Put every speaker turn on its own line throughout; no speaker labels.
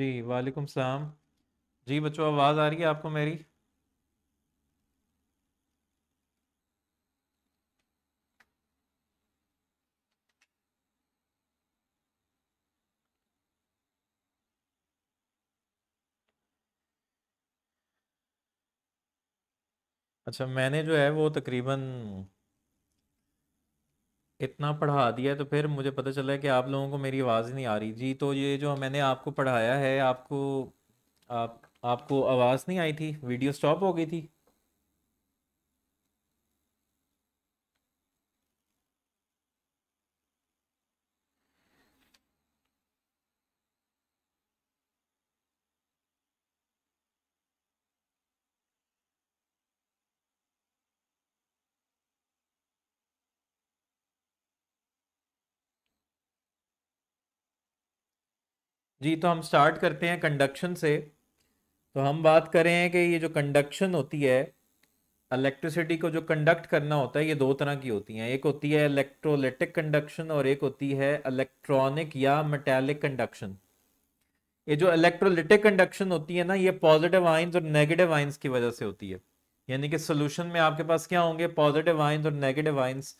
जी वालेकुम सलाम जी बच्चों आवाज़ आ रही है आपको मेरी अच्छा मैंने जो है वो तकरीबन इतना पढ़ा दिया तो फिर मुझे पता चला कि आप लोगों को मेरी आवाज़ नहीं आ रही जी तो ये जो मैंने आपको पढ़ाया है आपको आप आपको आवाज़ नहीं आई थी वीडियो स्टॉप हो गई थी जी तो हम स्टार्ट करते हैं कंडक्शन से तो हम बात करें कि ये जो कंडक्शन होती है इलेक्ट्रिसिटी को जो कंडक्ट करना होता है ये दो तरह की होती हैं एक होती है इलेक्ट्रोलिटिक कंडक्शन और एक होती है इलेक्ट्रॉनिक या मेटेलिक कंडक्शन ये जो इलेक्ट्रोलिटिक कंडक्शन होती है ना ये पॉजिटिव आइंस और नेगेटिव आइंस की वजह से होती है यानी कि सोल्यूशन में आपके पास क्या होंगे पॉजिटिव आइंस और नेगेटिव आइंस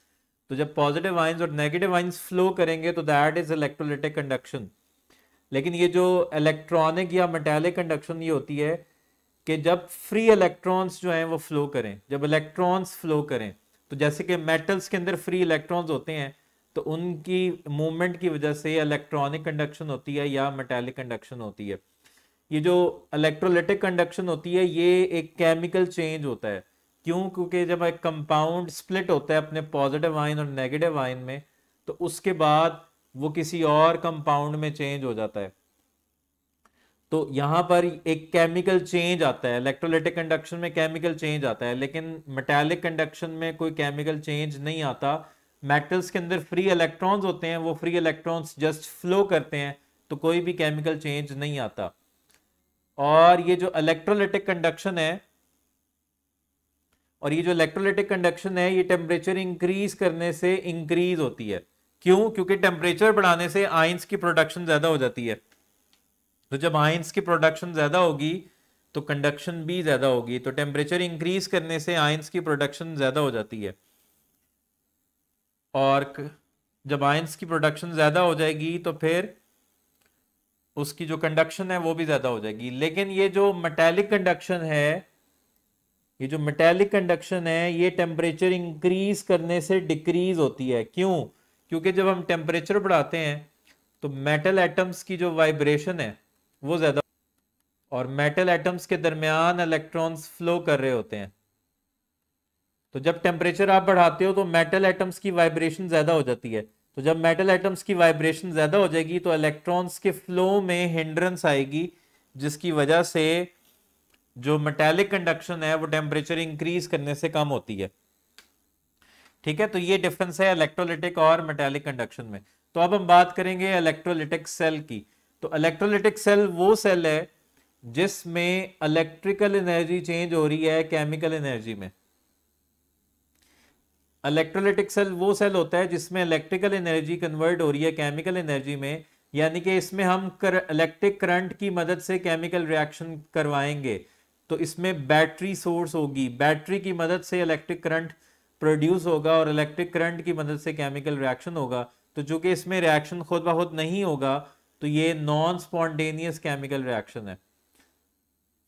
तो जब पॉजिटिव आइंस और नेगेटिव आइंस फ्लो करेंगे तो दैट इज इलेक्ट्रोलिटिक कंडक्शन लेकिन ये जो इलेक्ट्रॉनिक या मेटेलिक कंडक्शन ये होती है कि जब फ्री इलेक्ट्रॉन्स जो हैं वो फ्लो करें जब इलेक्ट्रॉन्स फ्लो करें तो जैसे कि मेटल्स के अंदर फ्री इलेक्ट्रॉन्स होते हैं तो उनकी मूवमेंट की वजह से इलेक्ट्रॉनिक कंडक्शन होती है या मेटेलिक कंडक्शन होती है ये जो इलेक्ट्रोलिटिक कंडक्शन होती है ये एक केमिकल चेंज होता है क्यों क्योंकि जब एक कंपाउंड स्प्लिट होता है अपने पॉजिटिव आयन और नेगेटिव आयन में तो उसके बाद वो किसी और कंपाउंड में चेंज हो जाता है तो यहां पर एक केमिकल चेंज आता है इलेक्ट्रोलिटिक कंडक्शन में केमिकल चेंज आता है लेकिन मेटेलिक कंडक्शन में कोई केमिकल चेंज नहीं आता मेटल्स के अंदर फ्री इलेक्ट्रॉन्स होते हैं वो फ्री इलेक्ट्रॉन्स जस्ट फ्लो करते हैं तो कोई भी केमिकल चेंज नहीं आता और ये जो इलेक्ट्रोलिटिक कंडक्शन है और ये जो इलेक्ट्रोलिटिक कंडक्शन है ये टेम्परेचर इंक्रीज करने से इंक्रीज होती है क्यों क्योंकि टेम्परेचर बढ़ाने से आइंस की प्रोडक्शन ज़्यादा हो जाती है तो जब आइंस की प्रोडक्शन ज़्यादा होगी तो कंडक्शन भी ज़्यादा होगी तो टेम्परेचर इंक्रीज करने से आइंस की प्रोडक्शन ज़्यादा हो जाती है और जब आइंस की प्रोडक्शन ज़्यादा हो जाएगी तो फिर उसकी जो कंडक्शन है वो भी ज़्यादा हो जाएगी लेकिन ये जो मेटेलिक कंडक्शन है ये जो मेटेलिक कंडक्शन है ये टेम्परेचर इंक्रीज करने से डिक्रीज होती है क्यों क्योंकि जब हम टेम्परेचर बढ़ाते हैं तो मेटल एटम्स की जो वाइब्रेशन है वो ज़्यादा और मेटल एटम्स के दरमियान इलेक्ट्रॉन्स फ्लो कर रहे होते हैं तो जब टेम्परेचर आप बढ़ाते हो तो मेटल एटम्स की वाइब्रेशन ज़्यादा हो जाती है तो जब मेटल एटम्स की वाइब्रेशन ज़्यादा हो जाएगी तो इलेक्ट्रॉन्स के फ्लो में हिंड्रेंस आएगी जिसकी वजह से जो मेटेलिक कंडक्शन है वो टेम्परेचर इंक्रीज करने से कम होती है ठीक है तो ये डिफरेंस है इलेक्ट्रोलिटिक और मेटेलिक कंडक्शन में तो अब हम बात करेंगे इलेक्ट्रोलिटिक सेल की तो इलेक्ट्रोलिटिक सेल वो सेल है जिसमें इलेक्ट्रिकल एनर्जी चेंज हो रही है केमिकल एनर्जी में इलेक्ट्रोलिटिक सेल वो सेल होता है जिसमें इलेक्ट्रिकल एनर्जी कन्वर्ट हो रही है केमिकल एनर्जी में यानी कि इसमें हम कर, इलेक्ट्रिक करंट की मदद से केमिकल रिएक्शन करवाएंगे तो इसमें बैटरी सोर्स होगी बैटरी की मदद से इलेक्ट्रिक करंट प्रोड्यूस होगा और इलेक्ट्रिक करंट की मदद से केमिकल रिएक्शन होगा तो चूंकि इसमें रिएक्शन खुद बहुत नहीं होगा तो ये नॉन स्पॉन्टेनियस केमिकल रिएक्शन है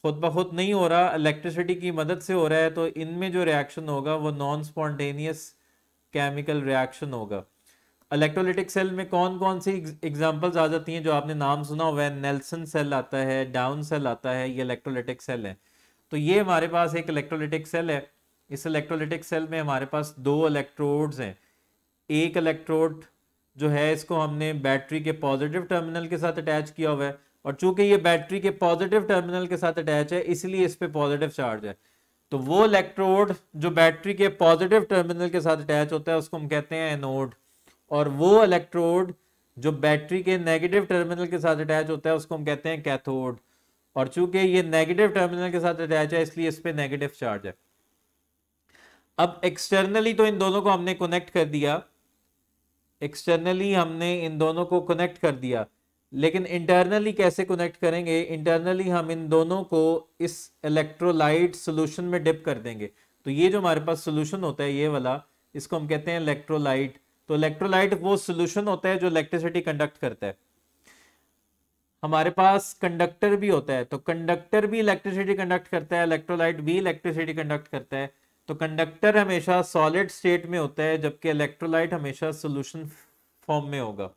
खुद ब खुद नहीं हो रहा इलेक्ट्रिसिटी की मदद से हो रहा है तो इनमें जो रिएक्शन होगा वो नॉन स्पॉन्टेनियस केमिकल रिएक्शन होगा इलेक्ट्रोलिटिक सेल में कौन कौन सी एग्जाम्पल्स आ जाती हैं जो आपने नाम सुना हुआ है नेल्सन सेल आता है डाउन सेल आता है ये इलेक्ट्रोलिटिक सेल है तो ये हमारे पास एक इलेक्ट्रोलिटिक सेल है इस इलेक्ट्रोलिटिक सेल में हमारे पास दो इलेक्ट्रोड्स हैं एक इलेक्ट्रोड जो है इसको हमने बैटरी के पॉजिटिव टर्मिनल के साथ अटैच किया हुआ है और चूंकि ये बैटरी के पॉजिटिव टर्मिनल के साथ अटैच है इसलिए इस पर पॉजिटिव चार्ज है तो वो इलेक्ट्रोड जो बैटरी के पॉजिटिव टर्मिनल के साथ अटैच होता है उसको हम कहते हैं एनोड और वो इलेक्ट्रोड जो बैटरी के नेगेटिव टर्मिनल के साथ अटैच होता है उसको हम कहते हैं कैथोड और चूंकि ये नेगेटिव टर्मिनल के साथ अटैच है इसलिए इस पर नेगेटिव चार्ज है अब एक्सटर्नली तो इन दोनों को हमने कनेक्ट कर दिया एक्सटर्नली हमने इन दोनों को कनेक्ट कर दिया लेकिन इंटरनली कैसे कनेक्ट करेंगे इंटरनली हम इन दोनों को इस इलेक्ट्रोलाइट सोल्यूशन में डिप कर देंगे तो ये जो हमारे पास सोल्यूशन होता है ये वाला इसको हम कहते हैं इलेक्ट्रोलाइट तो इलेक्ट्रोलाइट वो सोल्यूशन होता है जो इलेक्ट्रिसिटी कंडक्ट करता है हमारे पास कंडक्टर भी होता है तो कंडक्टर भी इलेक्ट्रिसिटी कंडक्ट करता है इलेक्ट्रोलाइट भी इलेक्ट्रिसिटी कंडक्ट करता है तो कंडक्टर हमेशा सॉलिड स्टेट में होता है जबकि इलेक्ट्रोलाइट हमेशा सोल्यूशन फॉर्म में होगा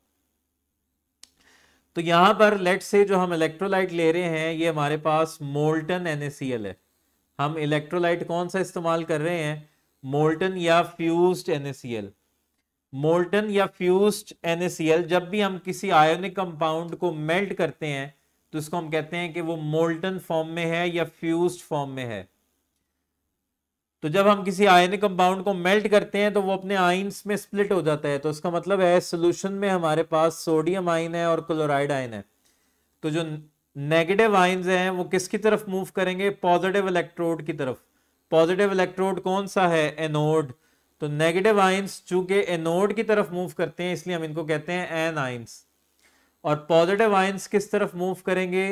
तो यहां पर लेट से जो हम इलेक्ट्रोलाइट ले रहे हैं ये हमारे पास मोल्टन एनएसीएल है हम इलेक्ट्रोलाइट कौन सा इस्तेमाल कर रहे हैं मोल्टन या फ्यूज्ड एनएसीएल मोल्टन या फ्यूज्ड एनएसीएल जब भी हम किसी आयोनिक कंपाउंड को मेल्ट करते हैं तो इसको हम कहते हैं कि वो मोल्टन फॉर्म में है या फ्यूज फॉर्म में है तो जब हम किसी आयनिक कंपाउंड को मेल्ट करते हैं तो वो अपने आइन्स में स्प्लिट हो जाता है तो इसका मतलब है सोल्यूशन में हमारे पास सोडियम आइन है और क्लोराइड आइन है तो जो नेगेटिव आइन्स हैं वो किसकी तरफ मूव करेंगे पॉजिटिव इलेक्ट्रोड की तरफ पॉजिटिव इलेक्ट्रोड कौन सा है एनोड तो नेगेटिव आइन्स चूंकि एनोड की तरफ मूव करते हैं इसलिए हम इनको कहते हैं एन आइन्स और पॉजिटिव आइन्स किस तरफ मूव करेंगे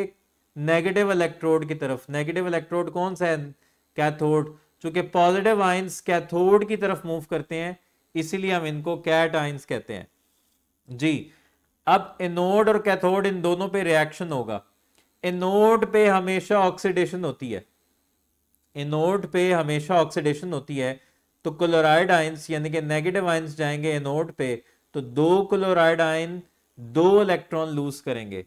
नेगेटिव इलेक्ट्रोड की तरफ नेगेटिव इलेक्ट्रोड कौन सा है कैथोड चूंकि पॉजिटिव आइंस कैथोड की तरफ मूव करते हैं इसीलिए हम इनको कैट आइंस कहते हैं जी अब एनोड और कैथोड इन दोनों पे रिएक्शन होगा एनोड पे हमेशा ऑक्सीडेशन होती है एनोड पे हमेशा ऑक्सीडेशन होती है तो क्लोराइड आइंस यानी कि नेगेटिव आइंस जाएंगे एनोड पे तो दो क्लोराइड आइन दो इलेक्ट्रॉन लूज करेंगे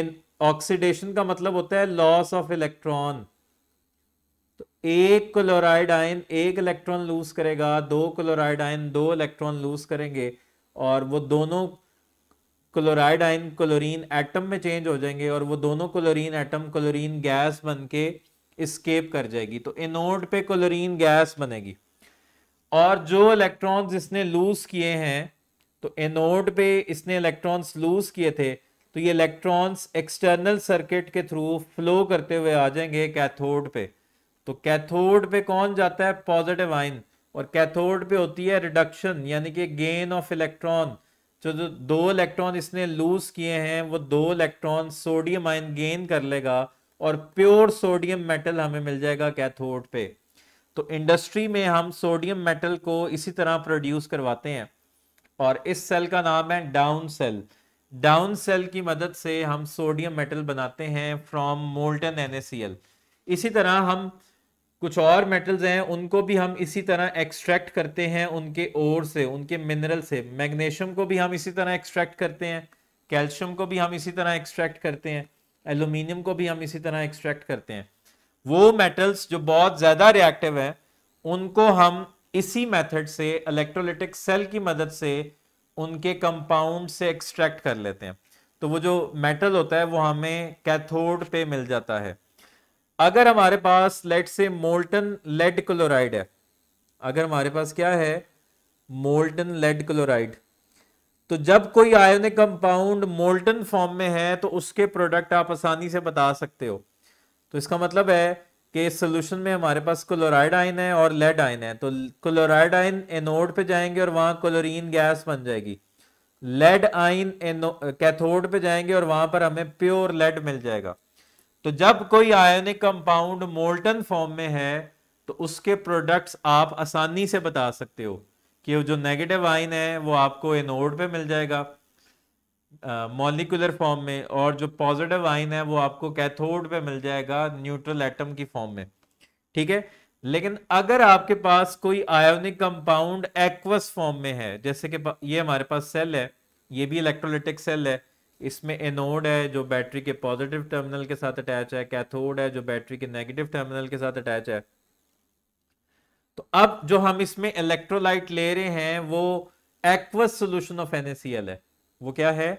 इन ऑक्सीडेशन का मतलब होता है लॉस ऑफ इलेक्ट्रॉन एक क्लोराइड आयन एक इलेक्ट्रॉन लूज करेगा दो क्लोराइड आयन दो इलेक्ट्रॉन लूज करेंगे और वो दोनों क्लोराइड आयन क्लोरीन एटम में चेंज हो जाएंगे और वो दोनों क्लोरीन एटम क्लोरीन गैस बन के स्केप कर जाएगी तो इनोड पे क्लोरीन गैस बनेगी और जो इलेक्ट्रॉन्स इसने लूज किए हैं तो एनोड पे इसने इलेक्ट्रॉन्स लूज किए थे तो ये इलेक्ट्रॉन्स एक्सटर्नल सर्किट के थ्रू फ्लो करते हुए आ जाएंगे कैथोड पे तो कैथोड पे कौन जाता है पॉजिटिव आइन और कैथोड पे होती है रिडक्शन यानी कि गेन ऑफ इलेक्ट्रॉन जो जो दो इलेक्ट्रॉन इसने लूज किए हैं वो दो इलेक्ट्रॉन सोडियम आयन गेन कर लेगा और प्योर सोडियम मेटल हमें मिल जाएगा कैथोड पे तो इंडस्ट्री में हम सोडियम मेटल को इसी तरह प्रोड्यूस करवाते हैं और इस सेल का नाम है डाउन सेल डाउन सेल की मदद से हम सोडियम मेटल बनाते हैं फ्रॉम मोल्टन एनएसीएल इसी तरह हम कुछ और मेटल्स हैं उनको भी हम इसी तरह एक्सट्रैक्ट करते हैं उनके ओर से उनके मिनरल से मैग्नीशियम को भी हम इसी तरह एक्सट्रैक्ट करते हैं कैल्शियम को भी हम इसी तरह एक्सट्रैक्ट करते हैं एल्यूमिनियम को भी हम इसी तरह एक्सट्रैक्ट करते हैं वो मेटल्स जो बहुत ज़्यादा रिएक्टिव हैं उनको हम इसी मेथड से इलेक्ट्रोलिटिक सेल की मदद से उनके कंपाउंड से एक्सट्रैक्ट कर लेते हैं तो वो जो मेटल होता है वो हमें कैथोड पे मिल जाता है अगर हमारे पास let's say molten lead chloride है अगर हमारे पास क्या है मोल्टन लेड क्लोराइड तो जब कोई आयोनिक कंपाउंड मोल्टन फॉर्म में है तो उसके प्रोडक्ट आप आसानी से बता सकते हो तो इसका मतलब है कि इस सोल्यूशन में हमारे पास क्लोराइड आइन है और लेड आइन है तो क्लोराइड आइन एनोड पे जाएंगे और वहां क्लोरीन गैस बन जाएगी लेड आइन कैथोड पे जाएंगे और वहां पर हमें प्योर लेड मिल जाएगा तो जब कोई आयनिक कंपाउंड मोल्टन फॉर्म में है तो उसके प्रोडक्ट्स आप आसानी से बता सकते हो कि जो नेगेटिव आयन है वो आपको एनोड पे मिल जाएगा मॉलिकुलर uh, फॉर्म में और जो पॉजिटिव आयन है वो आपको कैथोड पे मिल जाएगा न्यूट्रल एटम की फॉर्म में ठीक है लेकिन अगर आपके पास कोई आयोनिक कंपाउंड एक्वस फॉर्म में है जैसे कि ये हमारे पास सेल है ये भी इलेक्ट्रोलिटिक सेल है इसमें एनोड है जो बैटरी के पॉजिटिव टर्मिनल के साथ अटैच है कैथोड है जो बैटरी के नेगेटिव टर्मिनल के साथ अटैच है तो अब जो हम इसमें इलेक्ट्रोलाइट ले रहे हैं वो एक्वस सोल्यूशन ऑफ एनएसीएल है वो क्या है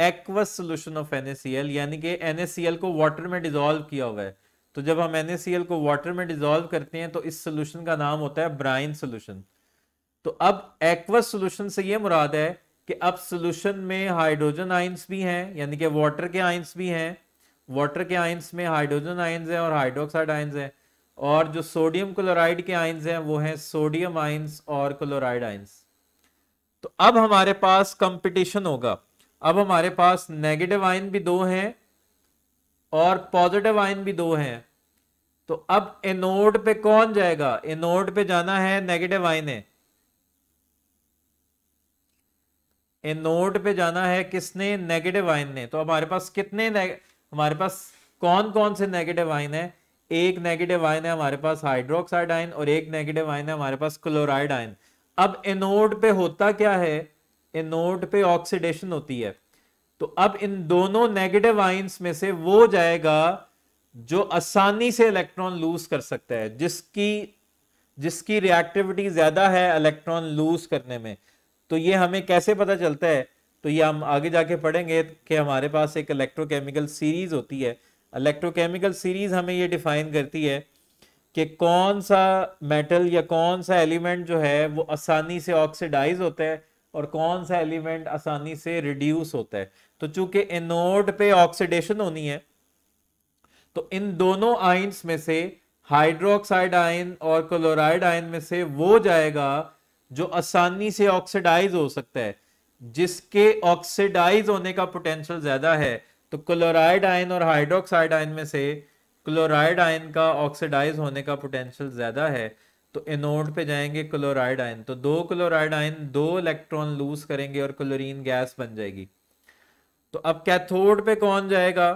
एक्वस सोल्यूशन ऑफ एनएसीएल यानी कि एनएसीएल को वाटर में डिजोल्व किया हुआ है तो जब हम एनएसीएल को वाटर में डिजोल्व करते हैं तो इस सोल्यूशन का नाम होता है ब्राइन सोल्यूशन तो अब एक्वस सोल्यूशन से ये मुराद है कि अब सोल्यूशन में हाइड्रोजन आइंस भी हैं यानी कि वाटर के आइंस भी हैं वाटर के आइंस में हाइड्रोजन आइंस हैं और हाइड्रोक्साइड आइंस हैं और जो सोडियम क्लोराइड के आइंस हैं वो हैं सोडियम आइंस और क्लोराइड आइंस तो अब हमारे पास कंपटीशन होगा अब हमारे पास नेगेटिव आइन भी दो हैं और पॉजिटिव आइन भी दो हैं तो अब एनोड पे कौन जाएगा एनोड पे जाना है नेगेटिव आइन है इन नोट पे जाना है किसने नेगेटिव आइन ने तो हमारे पास कितने हमारे पास कौन कौन से नेगेटिव आइन है एक नेगेटिव आइन है हमारे पास हाइड्रोक्साइड आइन और एक नेगेटिव आइन है हमारे पास क्लोराइड आइन अब एनोड पे होता क्या है एनोड पे ऑक्सीडेशन होती है तो अब इन दोनों नेगेटिव आइंस में से वो जाएगा जो आसानी से इलेक्ट्रॉन लूज कर सकता है जिसकी जिसकी रिएक्टिविटी ज्यादा है इलेक्ट्रॉन लूज करने में तो ये हमें कैसे पता चलता है तो ये हम आगे जाके पढ़ेंगे कि हमारे पास एक इलेक्ट्रोकेमिकल सीरीज़ होती है इलेक्ट्रोकेमिकल सीरीज़ हमें ये डिफ़ाइन करती है कि कौन सा मेटल या कौन सा एलिमेंट जो है वो आसानी से ऑक्सीडाइज होता है और कौन सा एलिमेंट आसानी से रिड्यूस होता है तो चूंकि एनोड पे ऑक्सीडेशन होनी है तो इन दोनों आइंस में से हाइड्रोक्साइड आयन और क्लोराइड आयन में से वो जाएगा जो आसानी से ऑक्सीडाइज हो सकता है जिसके ऑक्सीडाइज होने का पोटेंशियल ज्यादा है तो क्लोराइड आयन और हाइड्रोक्साइड आयन में से क्लोराइड आयन का ऑक्सीडाइज होने का पोटेंशियल ज्यादा है तो एनोड पे जाएंगे क्लोराइड आयन तो दो क्लोराइड आयन दो इलेक्ट्रॉन लूज करेंगे और क्लोरीन गैस बन जाएगी तो अब कैथोड पे कौन जाएगा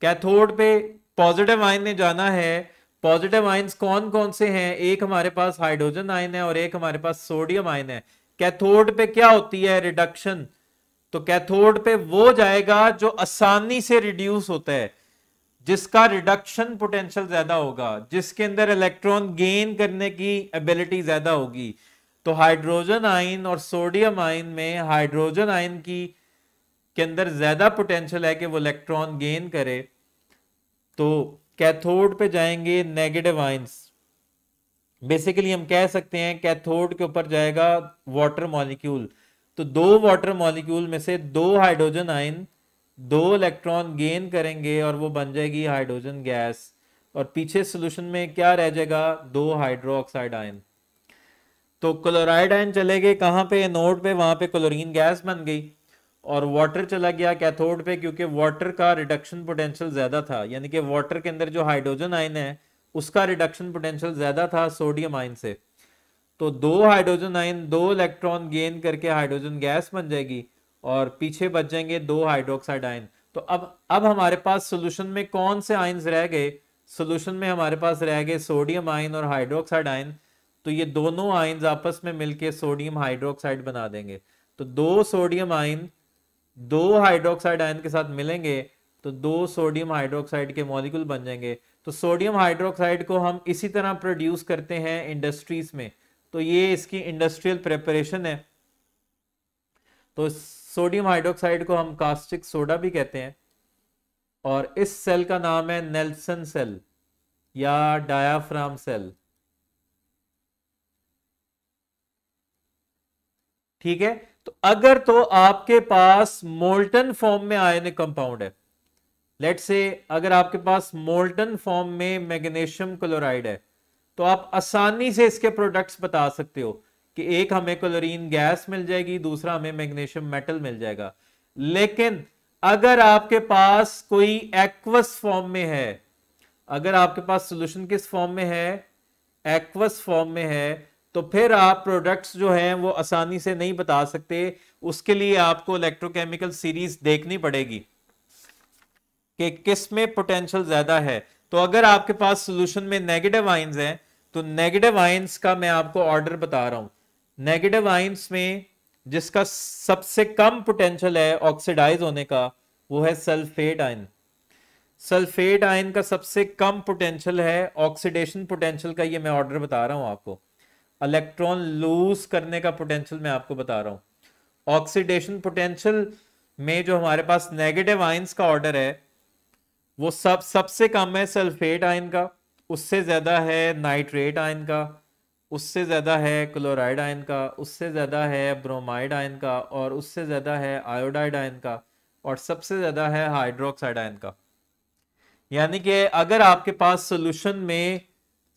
कैथोड पे पॉजिटिव आयन ने जाना है पॉजिटिव आयंस कौन कौन से हैं एक हमारे पास हाइड्रोजन आयन है और एक हमारे पास सोडियम आयन है कैथोड पे क्या होती है रिडक्शन तो कैथोड पे वो जाएगा जो आसानी से रिड्यूस होता है जिसका रिडक्शन पोटेंशियल ज्यादा होगा जिसके अंदर इलेक्ट्रॉन गेन करने की एबिलिटी ज्यादा होगी तो हाइड्रोजन आयन और सोडियम आयन में हाइड्रोजन आयन की के अंदर ज्यादा पोटेंशियल है कि वो इलेक्ट्रॉन गेन करे तो कैथोड पे जाएंगे नेगेटिव आइंस बेसिकली हम कह सकते हैं कैथोड के ऊपर जाएगा वाटर मॉलिक्यूल तो दो वाटर मॉलिक्यूल में से दो हाइड्रोजन आइन दो इलेक्ट्रॉन गेन करेंगे और वो बन जाएगी हाइड्रोजन गैस और पीछे सोल्यूशन में क्या रह जाएगा दो हाइड्रोक्साइड आयन तो क्लोराइड आयन चले गए कहाँ पे नोड पे वहां पे क्लोरीन गैस बन गई और वाटर चला गया कैथोड पे क्योंकि वाटर का रिडक्शन पोटेंशियल ज़्यादा था यानी कि वाटर के अंदर जो हाइड्रोजन आयन है उसका रिडक्शन पोटेंशियल ज़्यादा था सोडियम आयन से तो दो हाइड्रोजन आयन दो इलेक्ट्रॉन गेन करके हाइड्रोजन गैस बन जाएगी और पीछे बच जाएंगे दो हाइड्रोक्साइड आयन तो अब अब हमारे पास सोल्यूशन में कौन से आइन्स रह गए सोल्यूशन में हमारे पास रह गए सोडियम आयन और हाइड्रोक्साइड आयन तो ये दोनों आइन्स आपस में मिलके सोडियम हाइड्रोक्साइड बना देंगे तो दो सोडियम आयन दो हाइड्रोक्साइड आयन के साथ मिलेंगे तो दो सोडियम हाइड्रोक्साइड के मॉलिक्यूल बन जाएंगे तो सोडियम हाइड्रोक्साइड को हम इसी तरह प्रोड्यूस करते हैं इंडस्ट्रीज में तो ये इसकी इंडस्ट्रियल प्रेपरेशन है तो सोडियम हाइड्रोक्साइड को हम कास्टिक सोडा भी कहते हैं और इस सेल का नाम है नेल्सन सेल या डायाफ्राम सेल ठीक है तो अगर तो आपके पास मोल्टन फॉर्म में आयनिक कंपाउंड है लेट से अगर आपके पास मोल्टन फॉर्म में मैग्नेशियम क्लोराइड है तो आप आसानी से इसके प्रोडक्ट्स बता सकते हो कि एक हमें क्लोरीन गैस मिल जाएगी दूसरा हमें मैग्नेशियम मेटल मिल जाएगा लेकिन अगर आपके पास कोई एक्वस फॉर्म में है अगर आपके पास सॉल्यूशन किस फॉर्म में है एक्वस फॉर्म में है तो फिर आप प्रोडक्ट्स जो हैं वो आसानी से नहीं बता सकते उसके लिए आपको इलेक्ट्रोकेमिकल सीरीज देखनी पड़ेगी कि किस में पोटेंशियल ज्यादा है तो अगर आपके पास सोल्यूशन में नेगेटिव आइंस हैं तो नेगेटिव आइंस का मैं आपको ऑर्डर बता रहा हूं नेगेटिव आइंस में जिसका सबसे कम पोटेंशियल है ऑक्सीडाइज होने का वो है सल्फेट आयन सल्फेट आयन का सबसे कम पोटेंशियल है ऑक्सीडेशन पोटेंशियल का ये मैं ऑर्डर बता रहा हूं आपको इलेक्ट्रॉन लूज करने का पोटेंशियल मैं आपको बता रहा हूँ ऑक्सीडेशन पोटेंशियल में जो हमारे पास नेगेटिव आइंस का ऑर्डर है वो सब सबसे कम है सल्फेट आयन का उससे ज़्यादा है नाइट्रेट आयन का उससे ज़्यादा है क्लोराइड आयन का उससे ज़्यादा है ब्रोमाइड आयन का और उससे ज़्यादा है आयोडाइड आयन का और सबसे ज़्यादा है हाइड्रोक्साइड आयन का यानी कि अगर आपके पास सोल्यूशन में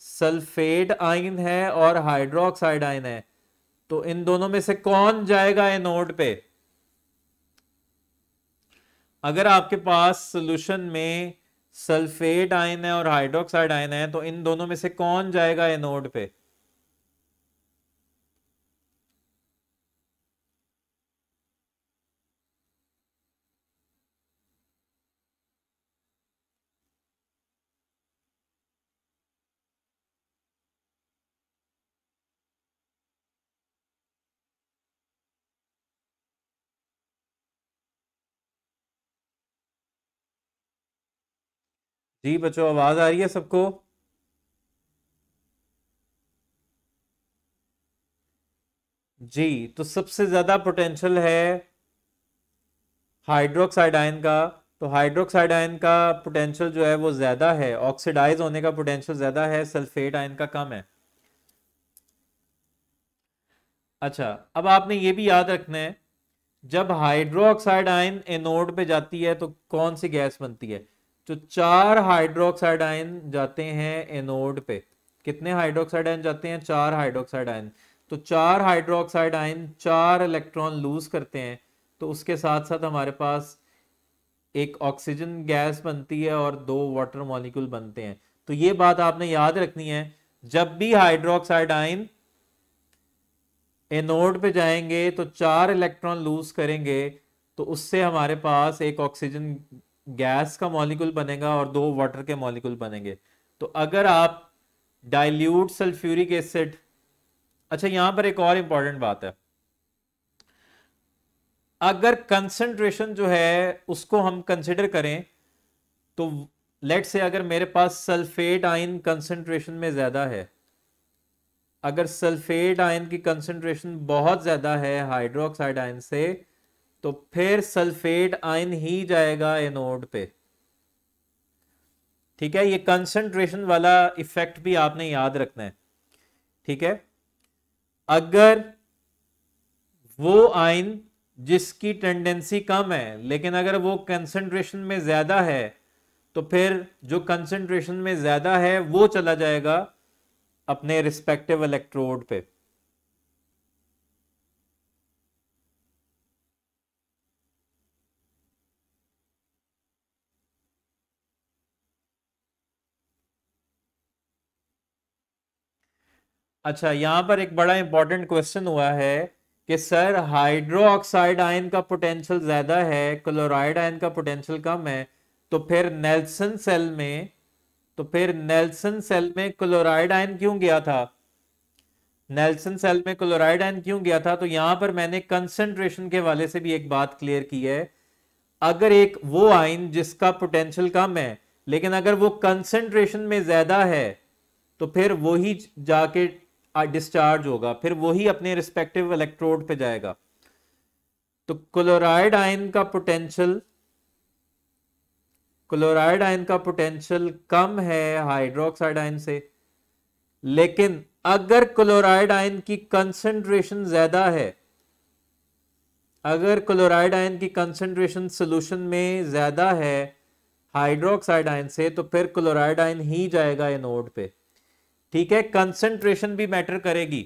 सल्फेट आइन है और हाइड्रोक्साइड आइन है तो इन दोनों में से कौन जाएगा एनोड पे अगर आपके पास सोल्यूशन में सल्फेट आइन है और हाइड्रोक्साइड आइन है तो इन दोनों में से कौन जाएगा एनोड पे जी बच्चों आवाज आ रही है सबको जी तो सबसे ज्यादा पोटेंशियल है हाइड्रोक्साइड आयन का तो हाइड्रोक्साइड आयन का पोटेंशियल जो है वो ज्यादा है ऑक्सीडाइज होने का पोटेंशियल ज्यादा है सल्फेट आयन का कम है अच्छा अब आपने ये भी याद रखना है जब हाइड्रोक्साइड आयन एनोड पे जाती है तो कौन सी गैस बनती है तो चार हाइड्रोक्साइड आयन जाते हैं एनोड पे कितने हाइड्रोक्साइड आयन जाते हैं चार हाइड्रोक्साइड आयन तो चार हाइड्रोक्साइड आयन चार इलेक्ट्रॉन लूज करते हैं तो उसके साथ साथ हमारे पास एक ऑक्सीजन गैस बनती है और दो वाटर मॉलिक्यूल बनते हैं तो ये बात आपने याद रखनी है जब भी हाइड्रोक्साइड आयन एनोड पे जाएंगे तो चार इलेक्ट्रॉन लूज करेंगे तो उससे हमारे पास एक ऑक्सीजन गैस का मॉलिक्यूल बनेगा और दो वाटर के मॉलिक्यूल बनेंगे तो अगर आप डाइल्यूट सल्फ्यूरिक एसिड अच्छा यहां पर एक और इंपॉर्टेंट बात है अगर कंसंट्रेशन जो है उसको हम कंसिडर करें तो लेट से अगर मेरे पास सल्फेट आयन कंसंट्रेशन में ज़्यादा है अगर सल्फेट आयन की कंसंट्रेशन बहुत ज़्यादा है हाइड्रोक्साइड आयन से तो फिर सल्फेट आयन ही जाएगा एनोड पे ठीक है ये कंसंट्रेशन वाला इफेक्ट भी आपने याद रखना है ठीक है अगर वो आयन जिसकी टेंडेंसी कम है लेकिन अगर वो कंसंट्रेशन में ज्यादा है तो फिर जो कंसंट्रेशन में ज्यादा है वो चला जाएगा अपने रिस्पेक्टिव इलेक्ट्रोड पे अच्छा यहाँ पर एक बड़ा इंपॉर्टेंट क्वेश्चन हुआ है कि सर हाइड्रो ऑक्साइड आयन का पोटेंशियल ज्यादा है क्लोराइड आयन का पोटेंशियल कम है तो फिर नेल्सन सेल में तो फिर नेल्सन सेल में क्लोराइड आयन क्यों गया था नेल्सन सेल में क्लोराइड आयन क्यों गया था तो यहाँ पर मैंने कंसेंट्रेशन के वाले से भी एक बात क्लियर की है अगर एक वो आयन जिसका पोटेंशियल कम है लेकिन अगर वो कंसेंट्रेशन में ज्यादा है तो फिर वही जाके डिस्चार्ज होगा फिर वही अपने रिस्पेक्टिव इलेक्ट्रोड पे जाएगा तो क्लोराइड आयन का पोटेंशियल क्लोराइड आयन का पोटेंशियल कम है हाइड्रोक्साइड आयन से लेकिन अगर क्लोराइड आयन की कंसंट्रेशन ज्यादा है अगर क्लोराइड आयन की कंसंट्रेशन सोल्यूशन में ज्यादा है हाइड्रोक्साइड आयन से तो फिर क्लोराइड आयन ही जाएगा एनोड पे ठीक है कंसंट्रेशन भी मैटर करेगी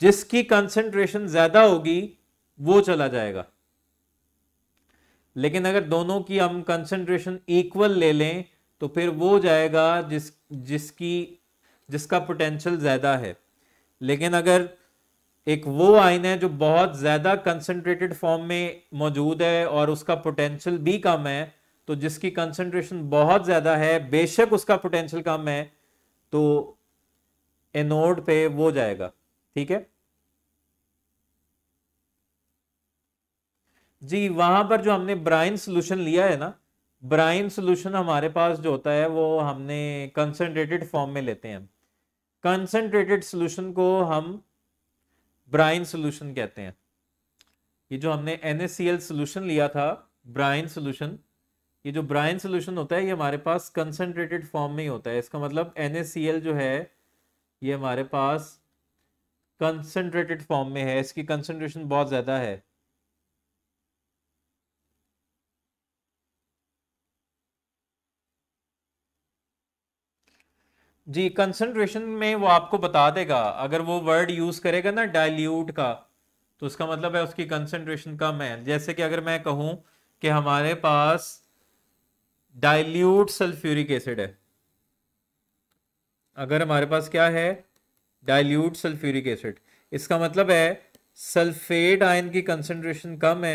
जिसकी कंसंट्रेशन ज्यादा होगी वो चला जाएगा लेकिन अगर दोनों की हम कंसंट्रेशन इक्वल ले लें तो फिर वो जाएगा जिस जिसकी जिसका पोटेंशियल ज़्यादा है लेकिन अगर एक वो आयन है जो बहुत ज़्यादा कंसंट्रेटेड फॉर्म में मौजूद है और उसका पोटेंशियल भी कम है तो जिसकी कंसंट्रेशन बहुत ज़्यादा है बेशक उसका पोटेंशियल कम है तो एनोड पे वो जाएगा ठीक है जी वहां पर जो हमने ब्राइन सोल्यूशन लिया है ना ब्राइन सोल्यूशन हमारे पास जो होता है वो हमने कंसनट्रेटेड फॉर्म में लेते हैं कंसनट्रेटेड सोल्यूशन को हम ब्राइन सोल्यूशन कहते हैं ये जो हमने एन सोल्यूशन लिया था ब्राइन सोल्यूशन ये जो ब्राइन सोल्यूशन होता है ये हमारे पास कंसनट्रेटेड फॉर्म में ही होता है इसका मतलब एन जो है ये हमारे पास कंसनट्रेटेड फॉर्म में है इसकी कंसनट्रेशन बहुत ज़्यादा है जी कंसनट्रेशन में वो आपको बता देगा अगर वो वर्ड यूज़ करेगा ना डाइल्यूट का तो उसका मतलब है उसकी कंसनट्रेशन कम है जैसे कि अगर मैं कहूं कि हमारे पास डाइल्यूट सल्फ्यूरिक एसिड है अगर हमारे पास क्या है डाइल्यूट सल्फ्यूरिक एसिड इसका मतलब है सल्फेट आयन की कंसनट्रेशन कम है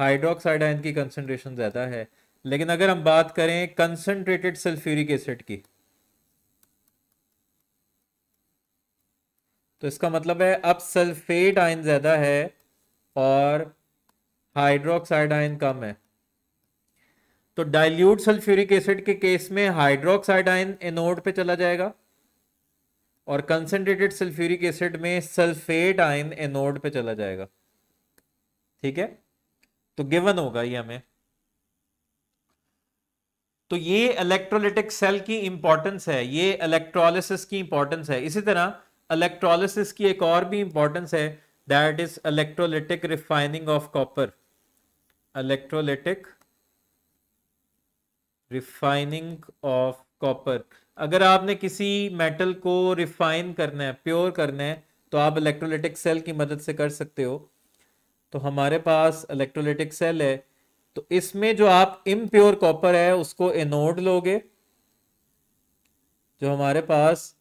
हाइड्रोक्साइड आयन की कंसनट्रेशन ज़्यादा है लेकिन अगर हम बात करें कंसनट्रेटेड सल्फ्यूरिक एसिड की तो इसका मतलब है अब सल्फेट आयन ज़्यादा है और हाइड्रोक्साइड आयन कम है तो डाइल्यूट सल्फ्यूरिक एसिड के केस में हाइड्रोक्साइड आयन एनोड पे चला जाएगा और कंसेंट्रेटेड सल्फ्यूरिक एसिड में सल्फेट आयन एनोड पे चला जाएगा ठीक है तो गिवन होगा ये हमें तो ये इलेक्ट्रोलिटिक सेल की इंपॉर्टेंस है ये इलेक्ट्रोलिसिस की इंपॉर्टेंस है इसी तरह इलेक्ट्रोलिसिस की एक और भी इंपॉर्टेंस है that is electrolytic refining of copper electrolytic refining of copper अगर आपने किसी मेटल को रिफाइन करना है प्योर करना है तो आप इलेक्ट्रोलिटिक सेल की मदद से कर सकते हो तो हमारे पास इलेक्ट्रोलिटिक सेल है तो इसमें जो आप इम्प्योर कॉपर है उसको एनोड लोगे जो हमारे पास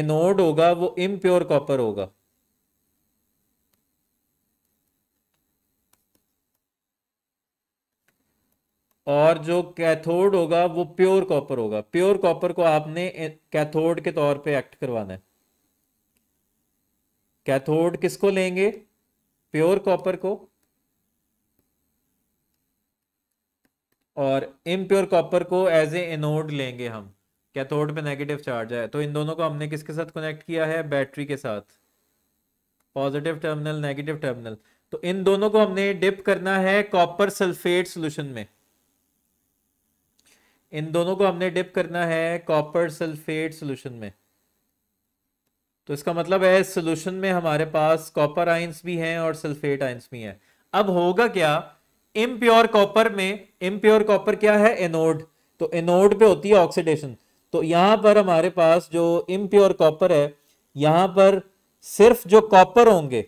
एनोड होगा वो इम्प्योर कॉपर होगा और जो कैथोड होगा वो प्योर कॉपर होगा प्योर कॉपर को आपने कैथोड के तौर पे एक्ट करवाना है कैथोड किसको लेंगे प्योर कॉपर को और इम्प्योर कॉपर को एज ए एनोड लेंगे हम कैथोड पे नेगेटिव चार्ज है तो इन दोनों को हमने किसके साथ कनेक्ट किया है बैटरी के साथ पॉजिटिव टर्मिनल नेगेटिव टर्मिनल तो इन दोनों को हमने डिप करना है कॉपर सल्फेट सॉल्यूशन में इन दोनों को हमने डिप करना है कॉपर सल्फेट सोल्यूशन में तो इसका मतलब है सोल्यूशन में हमारे पास कॉपर आइंस भी हैं और सल्फेट आइंस भी हैं अब होगा क्या इम्प्योर कॉपर में इम्प्योर कॉपर क्या है एनोड तो एनोड पे होती है ऑक्सीडेशन तो यहां पर हमारे पास जो इम्प्योर कॉपर है यहां पर सिर्फ जो कॉपर होंगे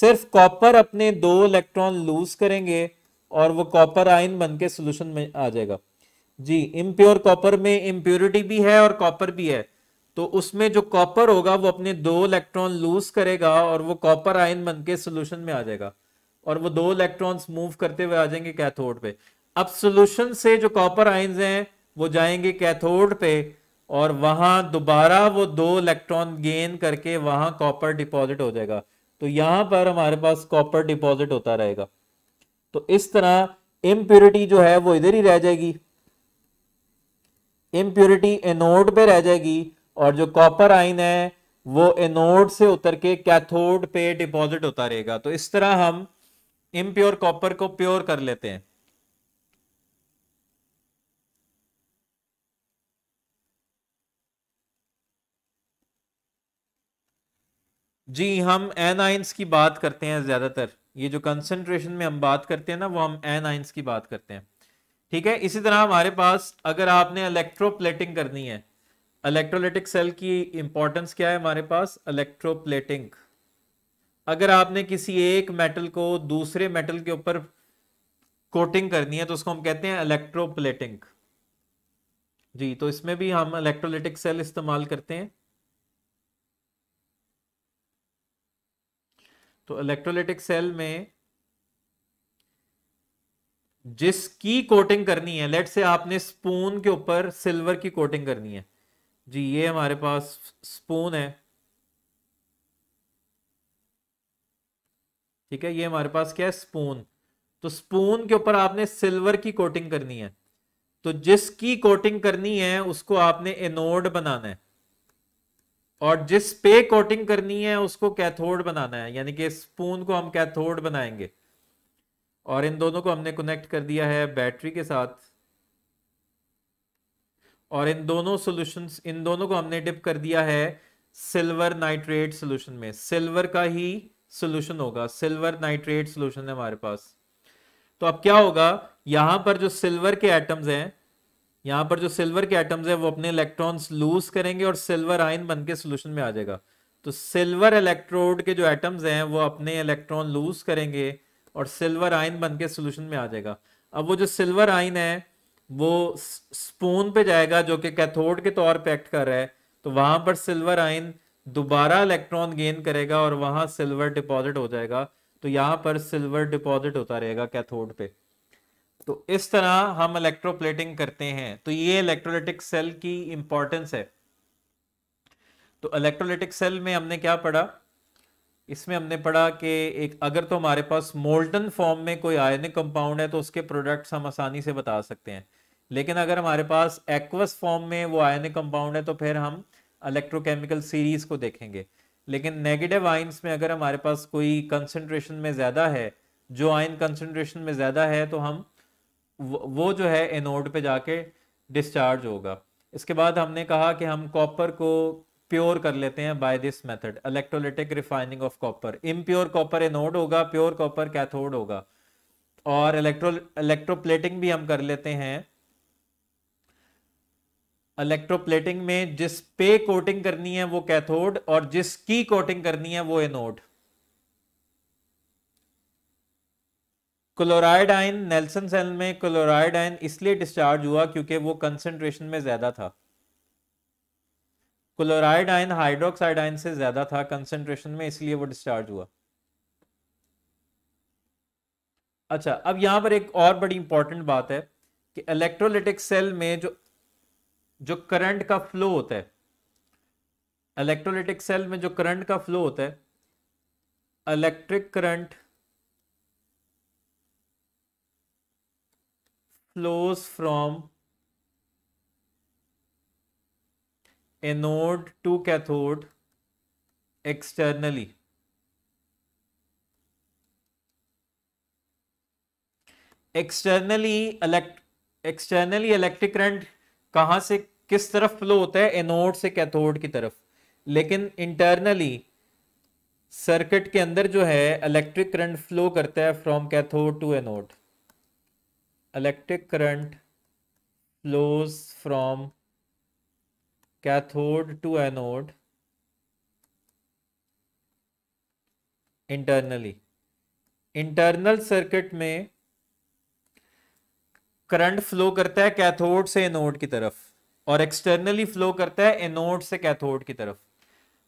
सिर्फ कॉपर अपने दो इलेक्ट्रॉन लूज करेंगे और वो कॉपर आयन बन के सोल्यूशन में आ जाएगा जी इम्प्योर कॉपर में इम्प्योरिटी भी है और कॉपर भी है तो उसमें जो कॉपर होगा वो अपने दो इलेक्ट्रॉन लूज करेगा और वो कॉपर आयन बन के सोल्यूशन में आ जाएगा और वो दो इलेक्ट्रॉन्स मूव करते हुए आ जाएंगे कैथोड पे अब सोल्यूशन से जो कॉपर आयन हैं वो जाएंगे कैथोड पे और वहां दोबारा वो दो इलेक्ट्रॉन गेन करके वहां कॉपर डिपॉजिट हो जाएगा तो यहां पर हमारे पास कॉपर डिपॉजिट होता रहेगा तो इस तरह इम्प्योरिटी जो है वो इधर ही रह जाएगी इम्प्योरिटी एनोड पे रह जाएगी और जो कॉपर आइन है वो एनोड से उतर के कैथोड पे डिपॉजिट होता रहेगा तो इस तरह हम इम्प्योर कॉपर को प्योर कर लेते हैं जी हम एन आइंस की बात करते हैं ज़्यादातर ये जो कंसेंट्रेशन में हम बात करते हैं ना वो हम एन आइंस की बात करते हैं ठीक है इसी तरह हमारे पास अगर आपने इलेक्ट्रोप्लेटिंग करनी है इलेक्ट्रोलिटिक सेल की इंपॉर्टेंस क्या है हमारे पास इलेक्ट्रोप्लेटिंग अगर आपने किसी एक मेटल को दूसरे मेटल के ऊपर कोटिंग करनी है तो उसको हम कहते हैं इलेक्ट्रोप्लेटिंग जी तो इसमें भी हम इलेक्ट्रोलिटिक सेल इस्तेमाल करते हैं तो इलेक्ट्रोलिटिक सेल में जिसकी कोटिंग करनी है लेट से आपने स्पून के ऊपर सिल्वर की कोटिंग करनी है जी ये हमारे पास स्पून है ठीक है ये हमारे पास क्या है स्पून तो स्पून के ऊपर आपने सिल्वर की कोटिंग करनी है तो जिसकी कोटिंग करनी है उसको आपने एनोड बनाना है और जिस पे कोटिंग करनी है उसको कैथोड बनाना है यानी कि स्पून को हम कैथोड बनाएंगे और इन दोनों को हमने कनेक्ट कर दिया है बैटरी के साथ और इन दोनों सॉल्यूशंस इन दोनों को हमने डिप कर दिया है सिल्वर नाइट्रेट सॉल्यूशन में सिल्वर का ही सॉल्यूशन होगा सिल्वर नाइट्रेट सॉल्यूशन है हमारे पास तो अब क्या होगा यहां पर जो सिल्वर के एटम्स हैं यहां पर जो सिल्वर के एटम्स हैं वो अपने इलेक्ट्रॉन्स लूज करेंगे और सिल्वर आयन बन के सोल्यूशन में आ जाएगा तो सिल्वर इलेक्ट्रोड के जो एटम्स हैं वो अपने इलेक्ट्रॉन लूज करेंगे और सिल्वर आयन बन के सोल्यूशन में आ जाएगा अब वो जो सिल्वर आयन है वो स्पून पे जाएगा जो कि कैथोड के तौर पे एक्ट कर रहा है तो वहां पर सिल्वर आयन दोबारा इलेक्ट्रॉन गेन करेगा और वहां सिल्वर डिपॉजिट हो जाएगा तो यहां पर सिल्वर डिपॉजिट होता रहेगा कैथोड पे तो इस तरह हम इलेक्ट्रोप्लेटिंग करते हैं तो ये इलेक्ट्रोलिटिक सेल की इंपॉर्टेंस है तो इलेक्ट्रोलिटिक सेल में हमने क्या पढ़ा इसमें हमने पढ़ा कि एक अगर तो हमारे पास मोल्टन फॉर्म में कोई आयनिक कंपाउंड है तो उसके प्रोडक्ट्स हम आसानी से बता सकते हैं लेकिन अगर हमारे पास एक्वस फॉर्म में वो आयनिक कंपाउंड है तो फिर हम इलेक्ट्रोकेमिकल सीरीज को देखेंगे लेकिन नेगेटिव आइंस में अगर हमारे पास कोई कंसनट्रेशन में ज़्यादा है जो आयन कंसनट्रेशन में ज़्यादा है तो हम वो जो है एनोड पे जाके डिस्चार्ज होगा इसके बाद हमने कहा कि हम कॉपर को प्योर कर लेते हैं by this method electrolytic refining of copper impure copper anode होगा प्योर कॉपर कैथोड होगा और इलेक्ट्रो इलेक्ट्रोप्लेटिंग भी हम कर लेते हैं इलेक्ट्रोप्लेटिंग में जिस पे कोटिंग करनी है वो कैथोड और जिस की कोटिंग करनी है वो anode chloride ion Nelson cell में क्लोराइड आइन इसलिए डिस्चार्ज हुआ क्योंकि वो कंसेंट्रेशन में ज्यादा था क्लोराइड आयन हाइड्रोक्साइड आयन से ज्यादा था कंसेंट्रेशन में इसलिए वो डिस्चार्ज हुआ अच्छा अब यहां पर एक और बड़ी इंपॉर्टेंट बात है कि इलेक्ट्रोलिटिक सेल में जो जो करंट का फ्लो होता है इलेक्ट्रोलिटिक सेल में जो करंट का फ्लो होता है electric current flows from anode to cathode externally externally elect externally electric current कहां से किस तरफ फ्लो होता है एनोड से कैथोड की तरफ लेकिन इंटरनली सर्किट के अंदर जो है इलेक्ट्रिक करंट फ्लो करता है from cathode to anode electric current flows from cathode to anode internally internal circuit में करंट फ्लो करता है कैथोड से एनोड की तरफ और एक्सटर्नली फ्लो करता है एनोड से कैथोड की तरफ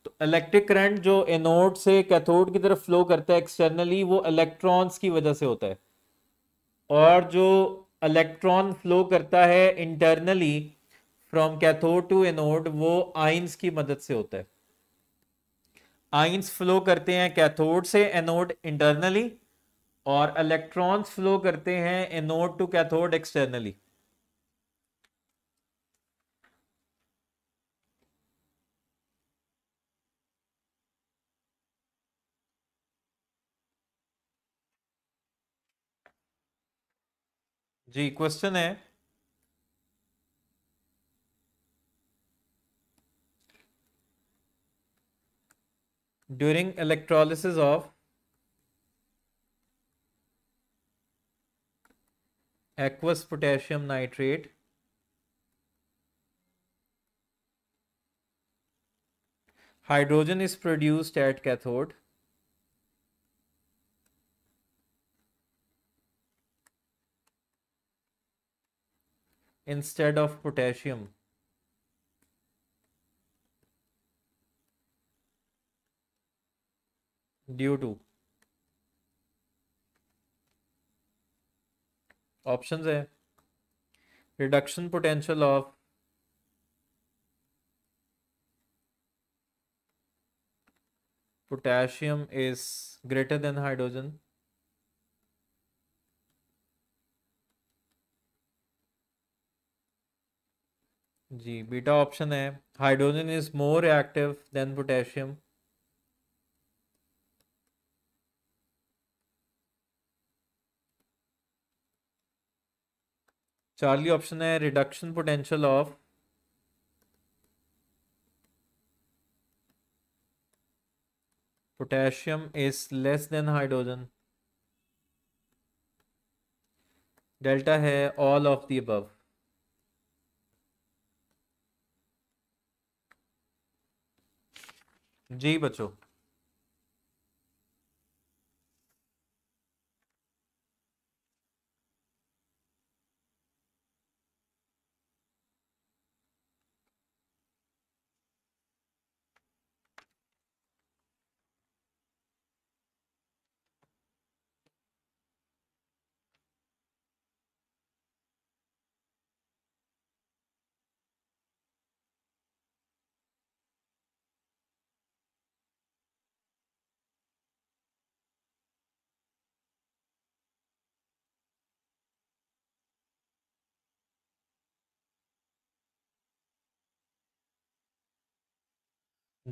तो इलेक्ट्रिक करंट जो एनोड से कैथोड की तरफ फ्लो करता है एक्सटर्नली वो इलेक्ट्रॉन्स की वजह से होता है और जो इलेक्ट्रॉन फ्लो करता है internally from cathode to anode वो आइंस की मदद से होता है आइंस फ्लो करते हैं कैथोड से एनोड इंटरनली और इलेक्ट्रॉन्स फ्लो करते हैं एनोड टू कैथोड एक्सटर्नली जी क्वेश्चन है during electrolysis of aqueous potassium nitrate hydrogen is produced at cathode instead of potassium due to option है reduction potential of potassium is greater than hydrogen जी beta option है hydrogen is more active than potassium Charlie option है reduction potential of potassium is less than hydrogen delta है all of the above जी बच्चों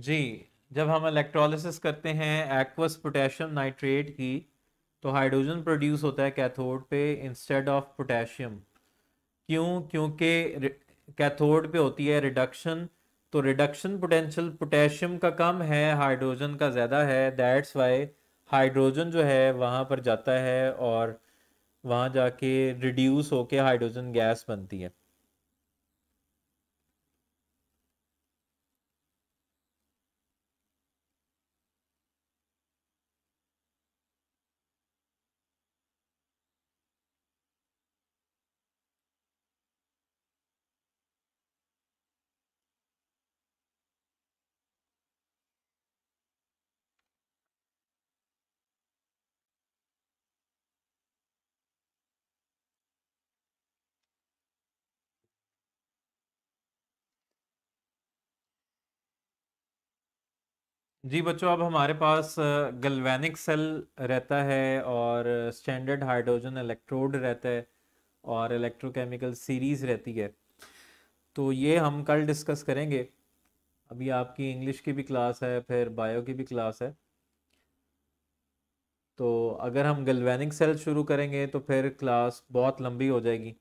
जी जब हम electrolysis करते हैं एक्वस पोटेशियम नाइट्रेट की तो हाइड्रोजन प्रोड्यूस होता है कैथोड पे इंस्टेड ऑफ पोटेशियम क्यों क्योंकि कैथोड पे होती है रिडक्शन तो रिडक्शन पोटेंशियल पोटेशियम का कम है हाइड्रोजन का ज़्यादा है दैट्स वाई हाइड्रोजन जो है वहाँ पर जाता है और वहाँ जाके रिड्यूस होके हाइड्रोजन गैस बनती है जी बच्चों अब हमारे पास गलवैनिक सेल रहता है और स्टैंडर्ड हाइड्रोजन इलेक्ट्रोड रहता है और इलेक्ट्रोकेमिकल सीरीज रहती है तो ये हम कल डिस्कस करेंगे अभी आपकी इंग्लिश की भी क्लास है फिर बायो की भी क्लास है तो अगर हम गलवैनिक सेल शुरू करेंगे तो फिर क्लास बहुत लंबी हो जाएगी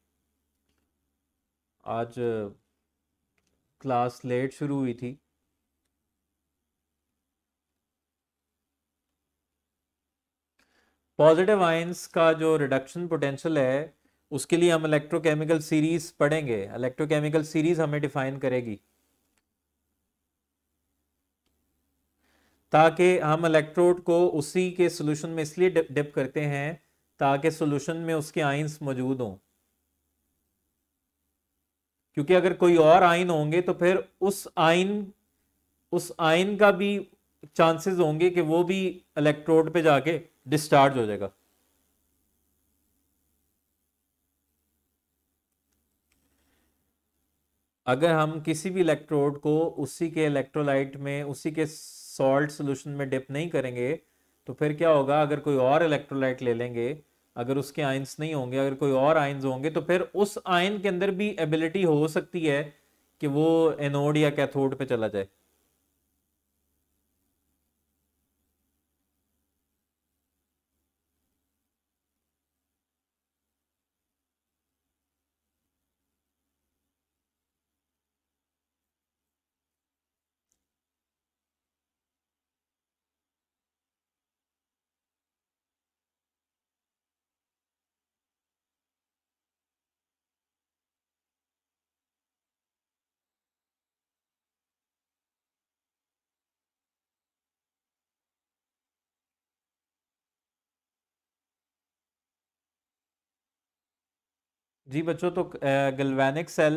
आज क्लास लेट शुरू हुई थी पॉजिटिव आयंस का जो रिडक्शन पोटेंशियल है उसके लिए हम इलेक्ट्रोकेमिकल सीरीज पढ़ेंगे इलेक्ट्रोकेमिकल सीरीज हमें डिफाइन करेगी ताकि हम इलेक्ट्रोड को उसी के सोल्यूशन में इसलिए डिप करते हैं ताकि सॉल्यूशन में उसके आइंस मौजूद हों क्योंकि अगर कोई और आइन होंगे तो फिर उस आइन उस आइन का भी चांसेस होंगे कि वो भी इलेक्ट्रोड पे जाके डिस्चार्ज हो जाएगा अगर हम किसी भी इलेक्ट्रोड को उसी के इलेक्ट्रोलाइट में उसी के सॉल्ट सॉल्यूशन में डिप नहीं करेंगे तो फिर क्या होगा अगर कोई और इलेक्ट्रोलाइट ले लेंगे अगर उसके आयंस नहीं होंगे अगर कोई और आयंस होंगे तो फिर उस आयन के अंदर भी एबिलिटी हो सकती है कि वो एनोड या कैथोड पे चला जाए जी बच्चों तो गलवैनिक सेल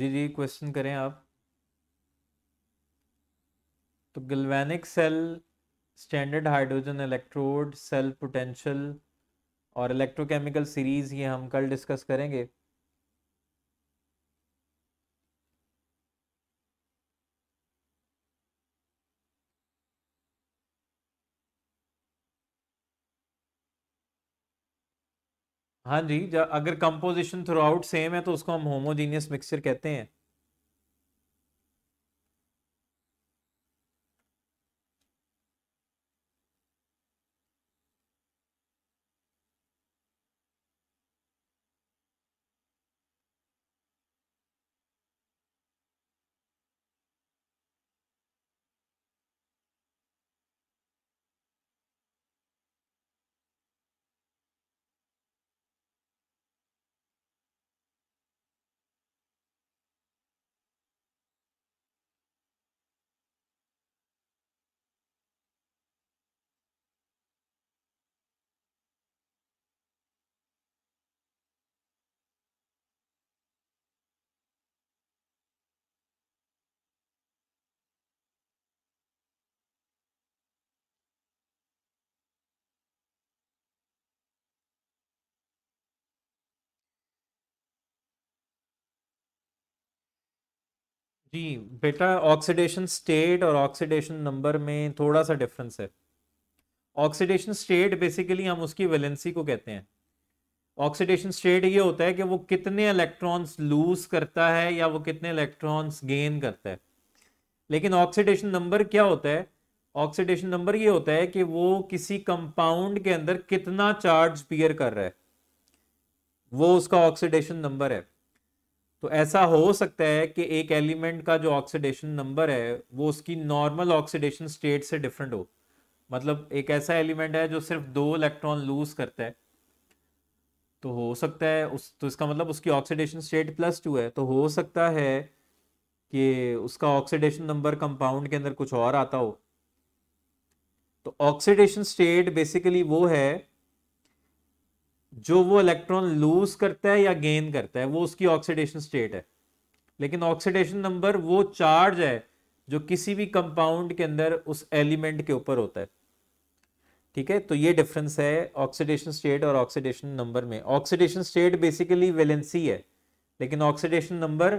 जी जी क्वेश्चन करें आप तो galvanic cell standard hydrogen electrode cell potential और इलेक्ट्रोकेमिकल सीरीज़ ये हम कल डिस्कस करेंगे हाँ जी अगर कंपोजिशन थ्रू आउट सेम है तो उसको हम होमोजीनियस मिक्सचर कहते हैं जी बेटा ऑक्सीडेशन स्टेट और ऑक्सीडेशन नंबर में थोड़ा सा डिफरेंस है ऑक्सीडेशन स्टेट बेसिकली हम उसकी वैलेंसी को कहते हैं ऑक्सीडेशन स्टेट ये होता है कि वो कितने इलेक्ट्रॉन्स लूज करता है या वो कितने इलेक्ट्रॉन्स गेन करता है लेकिन ऑक्सीडेशन नंबर क्या होता है ऑक्सीडेशन नंबर ये होता है कि वो किसी कंपाउंड के अंदर कितना चार्ज पियर कर रहा है वो उसका ऑक्सीडेशन नंबर है तो ऐसा हो सकता है कि एक एलिमेंट का जो ऑक्सीडेशन नंबर है वो उसकी नॉर्मल ऑक्सीडेशन स्टेट से डिफरेंट हो मतलब एक ऐसा एलिमेंट है जो सिर्फ दो इलेक्ट्रॉन लूज करता है तो हो सकता है उस तो इसका मतलब उसकी ऑक्सीडेशन स्टेट प्लस टू है तो हो सकता है कि उसका ऑक्सीडेशन नंबर कंपाउंड के अंदर कुछ और आता हो तो ऑक्सीडेशन स्टेट बेसिकली वो है जो वो इलेक्ट्रॉन लूज करता है या गेन करता है वो उसकी ऑक्सीडेशन स्टेट है लेकिन ऑक्सीडेशन नंबर वो चार्ज है जो किसी भी कंपाउंड के अंदर उस एलिमेंट के ऊपर होता है ठीक है तो ये डिफरेंस है ऑक्सीडेशन स्टेट और ऑक्सीडेशन नंबर में ऑक्सीडेशन स्टेट बेसिकली वेलेंसी है लेकिन ऑक्सीडेशन नंबर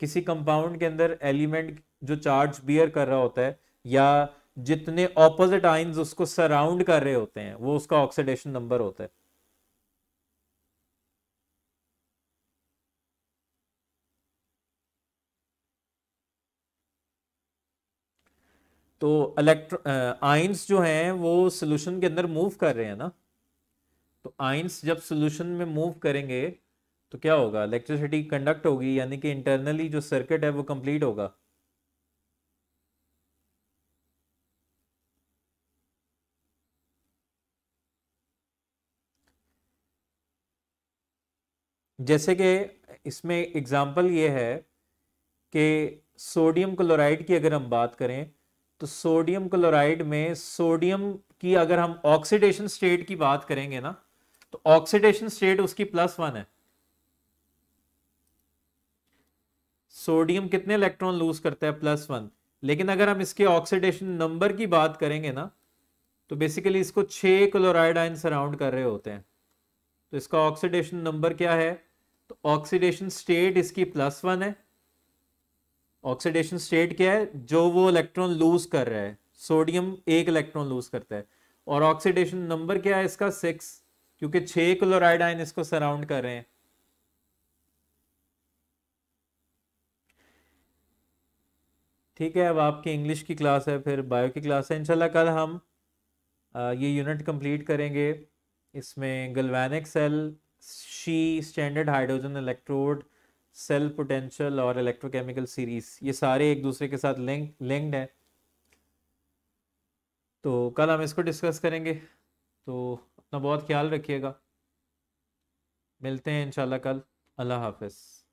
किसी कंपाउंड के अंदर एलिमेंट जो चार्ज बियर कर रहा होता है या जितने ऑपोजिट आइंस उसको सराउंड कर रहे होते हैं वो उसका ऑक्सीडेशन नंबर होता है तो इलेक्ट्रो आइंस जो हैं वो सोल्यूशन के अंदर मूव कर रहे हैं ना तो आइंस जब सोल्यूशन में मूव करेंगे तो क्या होगा इलेक्ट्रिसिटी कंडक्ट होगी यानी कि इंटरनली जो सर्किट है वो कंप्लीट होगा जैसे कि इसमें एग्जांपल ये है कि सोडियम क्लोराइड की अगर हम बात करें तो सोडियम क्लोराइड में सोडियम की अगर हम ऑक्सीडेशन स्टेट की बात करेंगे ना तो ऑक्सीडेशन स्टेट उसकी प्लस वन है सोडियम कितने इलेक्ट्रॉन लूज करता है प्लस वन लेकिन अगर हम इसके ऑक्सीडेशन नंबर की बात करेंगे ना तो बेसिकली इसको छ क्लोराइड आयन सराउंड कर रहे होते हैं तो इसका ऑक्सीडेशन नंबर क्या है तो ऑक्सीडेशन स्टेट इसकी प्लस वन है ऑक्सीडेशन स्टेट क्या है जो वो इलेक्ट्रॉन लूज कर रहा है सोडियम एक इलेक्ट्रॉन लूज करता है और ऑक्सीडेशन नंबर क्या है इसका सिक्स क्योंकि छह क्लोराइड आयन इसको सराउंड कर रहे हैं ठीक है अब आपकी इंग्लिश की क्लास है फिर बायो की क्लास है इंशाल्लाह कल हम ये यूनिट कंप्लीट करेंगे इसमें गलवैनिक सेल शी standard hydrogen electrode cell potential और इलेक्ट्रोकेमिकल सीरीज ये सारे एक दूसरे के साथ लिंक लिंक्ड हैं तो कल हम इसको डिस्कस करेंगे तो अपना बहुत ख्याल रखिएगा मिलते हैं इंशाल्लाह कल अल्लाह हाफिज़